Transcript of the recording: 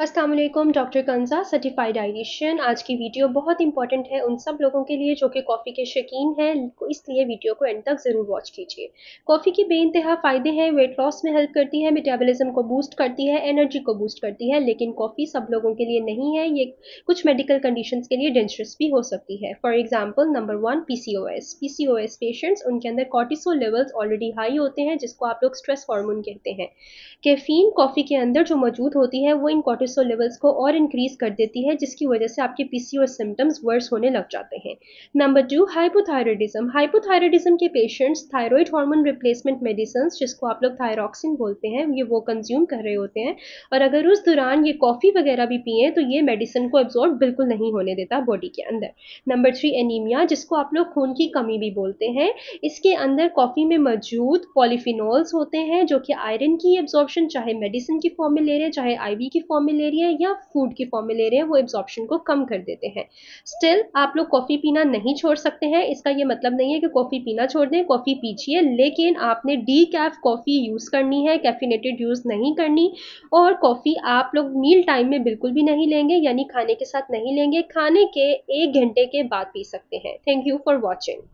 Aslam doctor कंजा certified dietitian आज की वीडियो बहुत इंपॉर्टेंट है उन सब लोगों के लिए जो कि कॉफ़ी के शौकीन हैं इसलिए वीडियो को एंड तक ज़रूर वॉच कीजिए कॉफ़ी के इंतहा फ़ायदे हैं वेट लॉस में हेल्प करती है मेटाबॉलिज्म को बूस्ट करती है एनर्जी को बूस्ट करती है लेकिन कॉफ़ी सब लोगों के लिए नहीं है ये कुछ मेडिकल कंडीशन के लिए डेंजरस भी हो सकती है for example number one P C O S P C O S patients उनके अंदर कॉर्टिसोल लेवल्स ऑलरेडी हाई होते हैं जिसको आप लोग स्ट्रेस हॉर्मोन कहते हैं कैफीन कॉफ़ी के अंदर जो मौजूद होती है वो इन कॉटिस कॉर्टिसो लेवल्स को और इंक्रीज कर देती है जिसकी वजह से आपके पीसीओएस सिम्टम्स वर्स होने लग जाते हैं नंबर टू हाइपोथायरॉयडिज्म हाइपोथायरॉयडिज्म के patients thyroid hormone replacement medicine जिसको आप लोग थायरॉक्सिन बोलते हैं ये वो कंज्यूम कर रहे होते हैं और अगर उस दौरान ये कॉफ़ी वगैरह भी पिए तो ये मेडिसिन को एब्जॉर्ब बिल्कुल नहीं होने देता बॉडी के अंदर नंबर थ्री एनीमिया जिसको आप लोग खून की कमी भी बोलते हैं इसके अंदर कॉफ़ी में मौजूद पॉलीफिनॉल्स होते हैं जो कि आयरन की एब्जॉर्बशन चाहे मेडिसिन की फॉर्म में ले रहे हैं चाहे आईवी की फॉर्म में में ले रही है या फूड की फॉर्म में ले रहे हैं वो एब्जॉर्प्शन को कम कर देते हैं स्टिल आप लोग कॉफ़ी पीना नहीं छोड़ सकते हैं इसका ये मतलब नहीं है कि कॉफ़ी पीना छोड़ दें कॉफ़ी पीछिए लेकिन आपने डी कैफ कॉफ़ी यूज़ करनी है कैफिनेटेड यूज़ नहीं करनी और कॉफ़ी आप लोग मील टाइम में बिल्कुल भी नहीं लेंगे यानी खाने के साथ नहीं लेंगे खाने के एक घंटे के बाद पी सकते हैं थैंक यू फॉर वॉचिंग